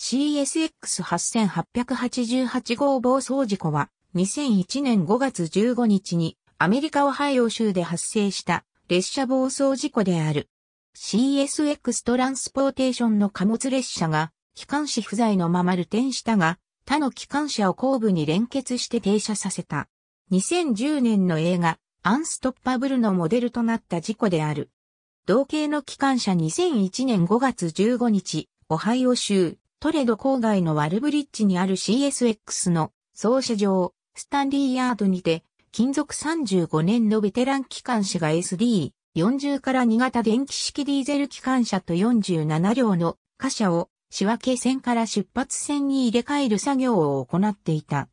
CSX8888 号暴走事故は2001年5月15日にアメリカオハイオ州で発生した列車暴走事故である。CSX トランスポーテーションの貨物列車が機関士不在のままテンしたが他の機関車を後部に連結して停車させた。2010年の映画アンストッパブルのモデルとなった事故である。同型の機関車2001年5月15日、オハイオ州トレド郊外のワルブリッジにある CSX の総社場、スタンリーヤードにて、金属35年のベテラン機関車が SD、40から2型電気式ディーゼル機関車と47両の貨車を仕分け線から出発線に入れ替える作業を行っていた。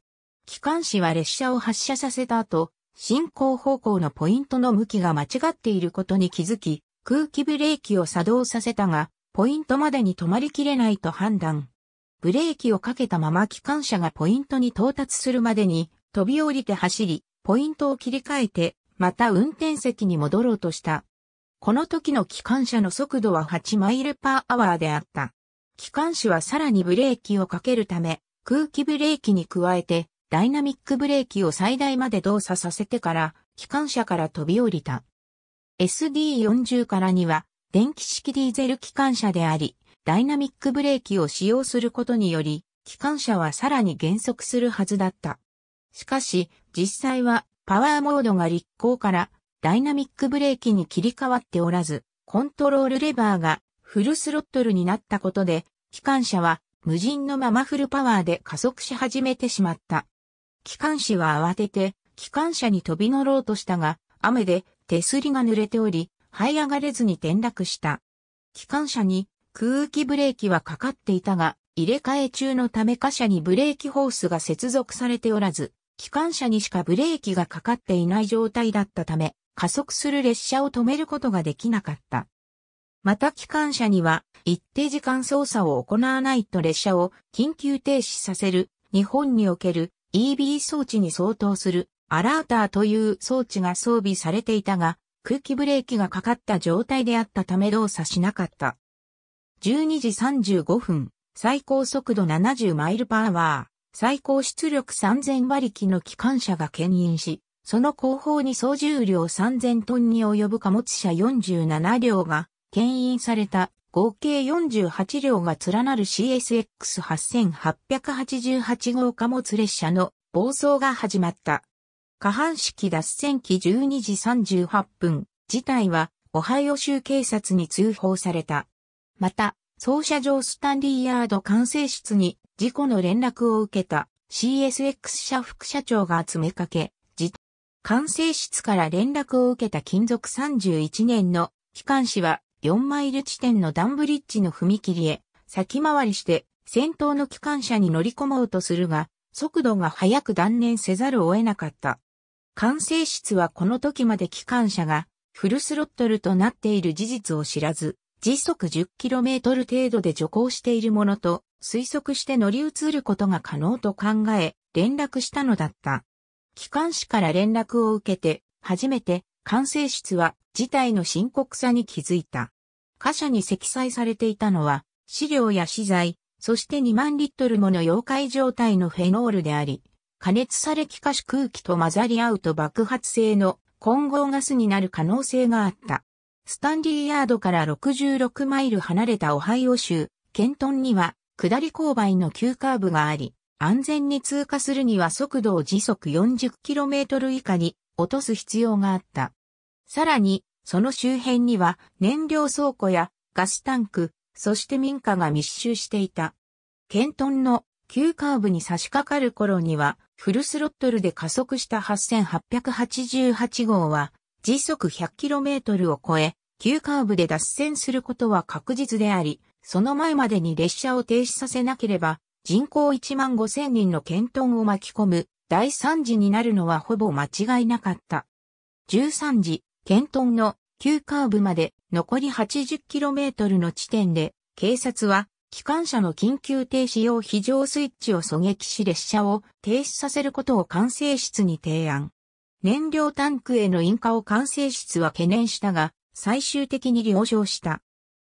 機関士は列車を発車させた後、進行方向のポイントの向きが間違っていることに気づき、空気ブレーキを作動させたが、ポイントまでに止まりきれないと判断。ブレーキをかけたまま機関車がポイントに到達するまでに飛び降りて走り、ポイントを切り替えて、また運転席に戻ろうとした。この時の機関車の速度は8マイルパーアワーであった。機関車はさらにブレーキをかけるため、空気ブレーキに加えて、ダイナミックブレーキを最大まで動作させてから、機関車から飛び降りた。SD40 からには、電気式ディーゼル機関車であり、ダイナミックブレーキを使用することにより、機関車はさらに減速するはずだった。しかし、実際はパワーモードが立行からダイナミックブレーキに切り替わっておらず、コントロールレバーがフルスロットルになったことで、機関車は無人のままフルパワーで加速し始めてしまった。機関士は慌てて、機関車に飛び乗ろうとしたが、雨で手すりが濡れており、這い上がれずに転落した。機関車に空気ブレーキはかかっていたが、入れ替え中のため貨車にブレーキホースが接続されておらず、機関車にしかブレーキがかかっていない状態だったため、加速する列車を止めることができなかった。また機関車には一定時間操作を行わないと列車を緊急停止させる日本における EB 装置に相当するアラーターという装置が装備されていたが空気ブレーキがかかった状態であったため動作しなかった。12時35分、最高速度70マイルパワー、最高出力3000馬力の機関車が牽引し、その後方に総重量3000トンに及ぶ貨物車47両が牽引された合計48両が連なる CSX8888 号貨物列車の暴走が始まった。下半式脱線機12時38分、事態は、オハイオ州警察に通報された。また、操車場スタンリーヤード管制室に事故の連絡を受けた CSX 社副社長が詰めかけ、管制室から連絡を受けた金属31年の機関士は4マイル地点のダンブリッジの踏切へ先回りして先頭の機関車に乗り込もうとするが、速度が速く断念せざるを得なかった。管制室はこの時まで機関車がフルスロットルとなっている事実を知らず、時速 10km 程度で徐行しているものと推測して乗り移ることが可能と考え、連絡したのだった。機関士から連絡を受けて、初めて管制室は事態の深刻さに気づいた。貨車に積載されていたのは、飼料や資材、そして2万リットルもの溶解状態のフェノールであり、加熱され気化し空気と混ざり合うと爆発性の混合ガスになる可能性があった。スタンリーヤードから66マイル離れたオハイオ州、ケントンには下り勾配の急カーブがあり、安全に通過するには速度を時速 40km 以下に落とす必要があった。さらに、その周辺には燃料倉庫やガスタンク、そして民家が密集していた。ケントンの急カーブに差し掛かる頃には、フルスロットルで加速した8888号は、時速 100km を超え、急カーブで脱線することは確実であり、その前までに列車を停止させなければ、人口1万5千人の検討を巻き込む第3次になるのはほぼ間違いなかった。13時、検討の急カーブまで残り 80km の地点で、警察は機関車の緊急停止用非常スイッチを狙撃し列車を停止させることを管制室に提案。燃料タンクへの引火を管制室は懸念したが、最終的に了承した。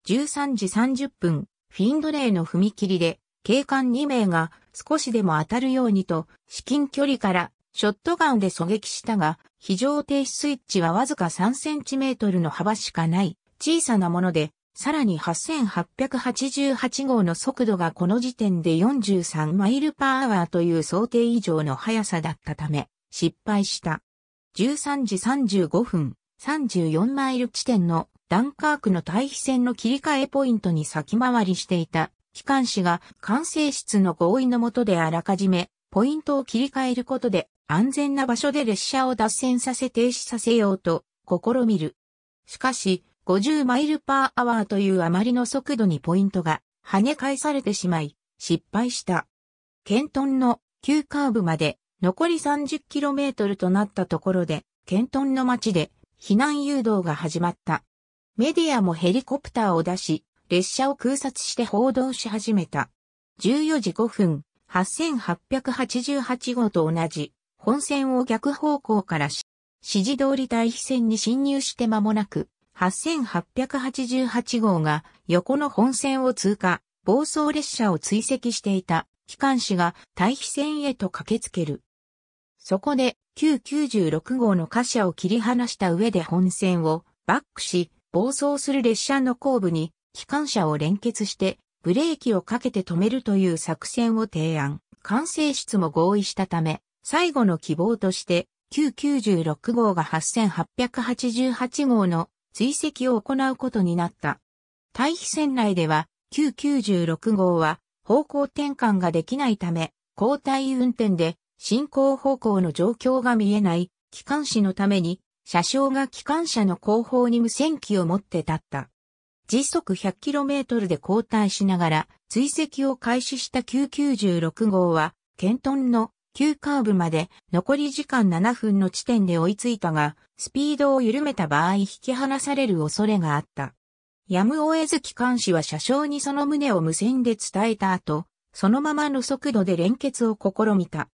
13時30分、フィンドレーの踏切で、警官2名が少しでも当たるようにと、至近距離からショットガンで狙撃したが、非常停止スイッチはわずか3センチメートルの幅しかない、小さなもので、さらに8888号の速度がこの時点で43マイルパーアワーという想定以上の速さだったため、失敗した。13時35分、34マイル地点のダンカークの対比線の切り替えポイントに先回りしていた機関士が管制室の合意のもとであらかじめポイントを切り替えることで安全な場所で列車を脱線させ停止させようと試みる。しかし、50マイルパーアワーというあまりの速度にポイントが跳ね返されてしまい、失敗した。ケントンの急カーブまで残り 30km となったところで、ケントンの街で避難誘導が始まった。メディアもヘリコプターを出し、列車を空撮して報道し始めた。14時5分、8888号と同じ、本線を逆方向からし、指示通り対比線に侵入して間もなく、8888号が横の本線を通過、暴走列車を追跡していた機関士が対比線へと駆けつける。そこで、旧96号の貨車を切り離した上で本線をバックし、暴走する列車の後部に機関車を連結してブレーキをかけて止めるという作戦を提案。管制室も合意したため、最後の希望として、旧96号が8888号の追跡を行うことになった。対比船内では、Q96 号は方向転換ができないため、交代運転で進行方向の状況が見えない機関士のために、車掌が機関車の後方に無線機を持って立った。時速 100km で交代しながら追跡を開始した Q96 号は、ケントンの急カーブまで残り時間7分の地点で追いついたが、スピードを緩めた場合引き離される恐れがあった。やむを得ず機関士は車掌にその旨を無線で伝えた後、そのままの速度で連結を試みた。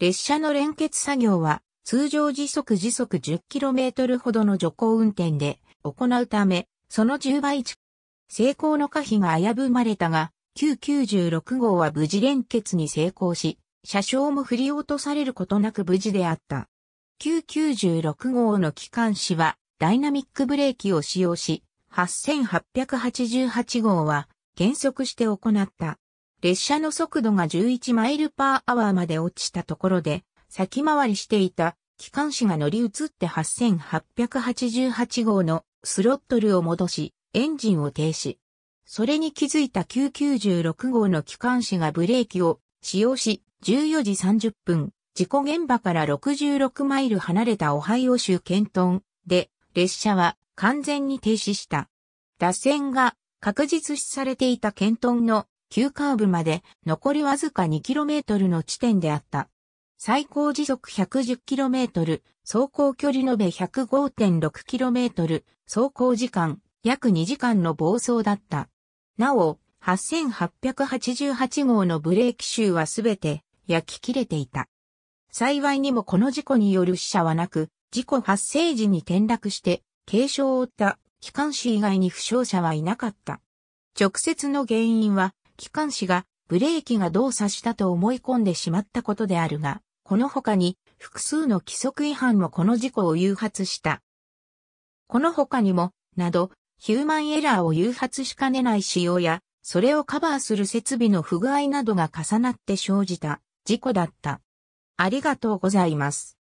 列車の連結作業は通常時速時速 10km ほどの徐行運転で行うため、その10倍近成功の可否が危ぶまれたが、Q96 号は無事連結に成功し、車掌も振り落とされることなく無事であった。996号の機関士はダイナミックブレーキを使用し、8888号は減速して行った。列車の速度が11マイルパーアワーまで落ちたところで、先回りしていた機関士が乗り移って8888号のスロットルを戻し、エンジンを停止。それに気づいた996号の機関士がブレーキを使用し、14時30分、事故現場から66マイル離れたオハイオ州ケントンで、列車は完全に停止した。脱線が確実視されていたケントンの急カーブまで残りわずか 2km の地点であった。最高時速 110km、走行距離延べ 105.6km、走行時間約2時間の暴走だった。なお、8888号のブレーキ集はすべて焼き切れていた。幸いにもこの事故による死者はなく、事故発生時に転落して軽傷を負った機関士以外に負傷者はいなかった。直接の原因は、機関士がブレーキが動作したと思い込んでしまったことであるが、この他に複数の規則違反もこの事故を誘発した。この他にも、など、ヒューマンエラーを誘発しかねない仕様や、それをカバーする設備の不具合などが重なって生じた事故だった。ありがとうございます。